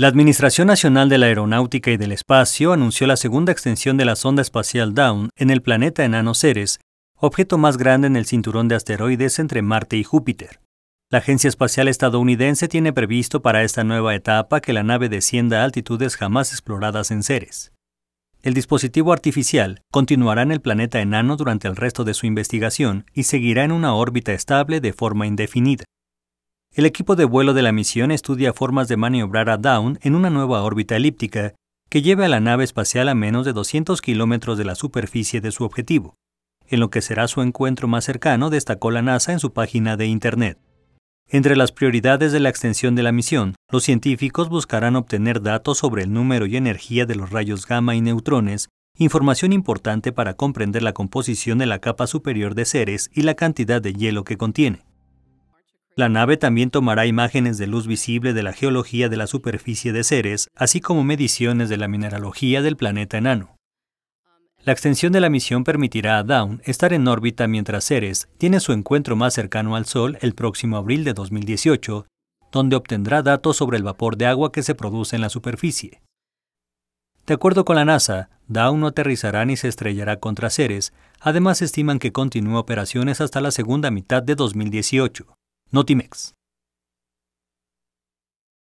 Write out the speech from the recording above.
La Administración Nacional de la Aeronáutica y del Espacio anunció la segunda extensión de la sonda espacial Down en el planeta enano Ceres, objeto más grande en el cinturón de asteroides entre Marte y Júpiter. La Agencia Espacial Estadounidense tiene previsto para esta nueva etapa que la nave descienda a altitudes jamás exploradas en Ceres. El dispositivo artificial continuará en el planeta enano durante el resto de su investigación y seguirá en una órbita estable de forma indefinida. El equipo de vuelo de la misión estudia formas de maniobrar a Down en una nueva órbita elíptica que lleve a la nave espacial a menos de 200 kilómetros de la superficie de su objetivo. En lo que será su encuentro más cercano, destacó la NASA en su página de Internet. Entre las prioridades de la extensión de la misión, los científicos buscarán obtener datos sobre el número y energía de los rayos gamma y neutrones, información importante para comprender la composición de la capa superior de Ceres y la cantidad de hielo que contiene. La nave también tomará imágenes de luz visible de la geología de la superficie de Ceres, así como mediciones de la mineralogía del planeta enano. La extensión de la misión permitirá a Dawn estar en órbita mientras Ceres tiene su encuentro más cercano al Sol el próximo abril de 2018, donde obtendrá datos sobre el vapor de agua que se produce en la superficie. De acuerdo con la NASA, Dawn no aterrizará ni se estrellará contra Ceres, además estiman que continúe operaciones hasta la segunda mitad de 2018. Notimex.